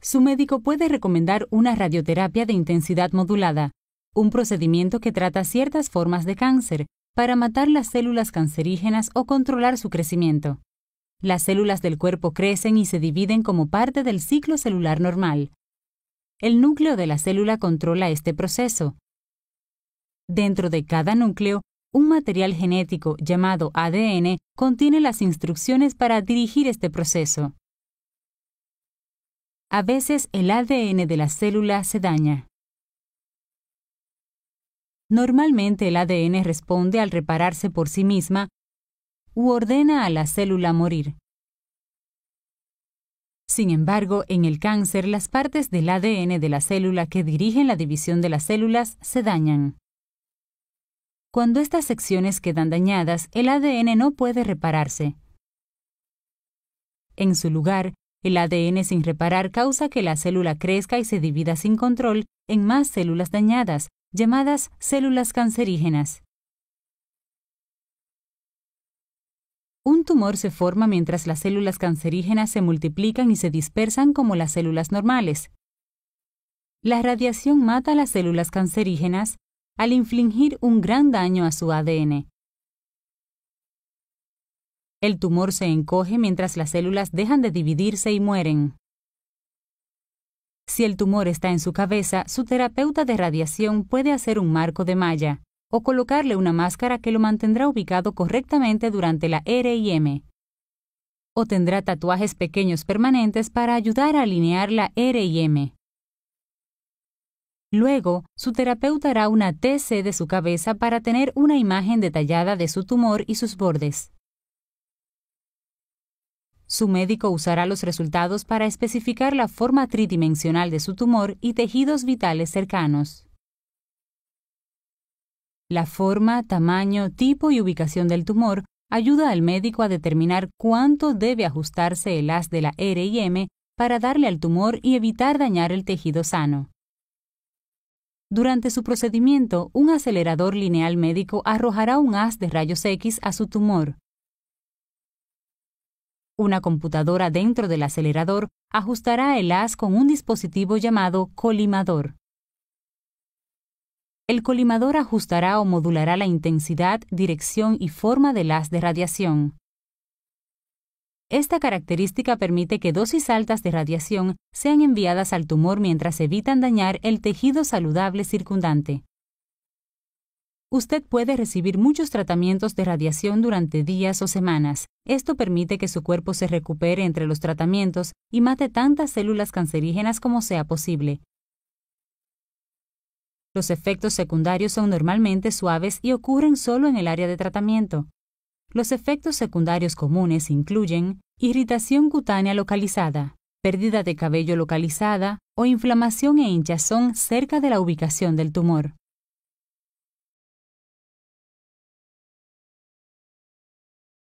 Su médico puede recomendar una radioterapia de intensidad modulada, un procedimiento que trata ciertas formas de cáncer para matar las células cancerígenas o controlar su crecimiento. Las células del cuerpo crecen y se dividen como parte del ciclo celular normal. El núcleo de la célula controla este proceso. Dentro de cada núcleo, un material genético llamado ADN contiene las instrucciones para dirigir este proceso. A veces el ADN de la célula se daña. Normalmente el ADN responde al repararse por sí misma u ordena a la célula morir. Sin embargo, en el cáncer las partes del ADN de la célula que dirigen la división de las células se dañan. Cuando estas secciones quedan dañadas, el ADN no puede repararse. En su lugar, el ADN sin reparar causa que la célula crezca y se divida sin control en más células dañadas, llamadas células cancerígenas. Un tumor se forma mientras las células cancerígenas se multiplican y se dispersan como las células normales. La radiación mata a las células cancerígenas al infligir un gran daño a su ADN. El tumor se encoge mientras las células dejan de dividirse y mueren. Si el tumor está en su cabeza, su terapeuta de radiación puede hacer un marco de malla o colocarle una máscara que lo mantendrá ubicado correctamente durante la R y M. O tendrá tatuajes pequeños permanentes para ayudar a alinear la R y M. Luego, su terapeuta hará una TC de su cabeza para tener una imagen detallada de su tumor y sus bordes. Su médico usará los resultados para especificar la forma tridimensional de su tumor y tejidos vitales cercanos. La forma, tamaño, tipo y ubicación del tumor ayuda al médico a determinar cuánto debe ajustarse el haz de la R y M para darle al tumor y evitar dañar el tejido sano. Durante su procedimiento, un acelerador lineal médico arrojará un haz de rayos X a su tumor. Una computadora dentro del acelerador ajustará el haz con un dispositivo llamado colimador. El colimador ajustará o modulará la intensidad, dirección y forma del haz de radiación. Esta característica permite que dosis altas de radiación sean enviadas al tumor mientras evitan dañar el tejido saludable circundante. Usted puede recibir muchos tratamientos de radiación durante días o semanas. Esto permite que su cuerpo se recupere entre los tratamientos y mate tantas células cancerígenas como sea posible. Los efectos secundarios son normalmente suaves y ocurren solo en el área de tratamiento. Los efectos secundarios comunes incluyen irritación cutánea localizada, pérdida de cabello localizada o inflamación e hinchazón cerca de la ubicación del tumor.